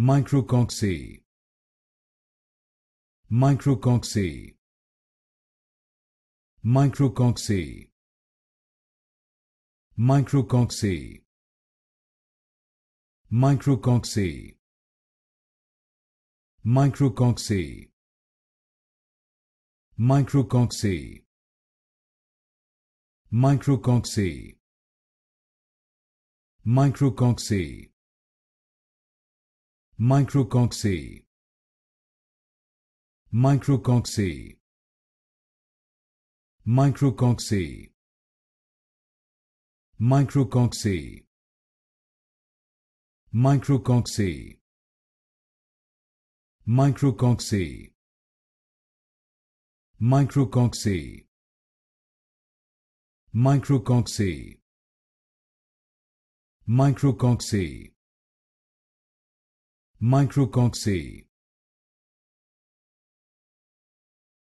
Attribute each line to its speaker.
Speaker 1: micrococci micrococci micrococci micrococci micrococci micrococci micrococci micrococci micrococci micrococci micrococci micrococci micrococci micrococci micrococci micrococci micrococci micrococci Microcoxae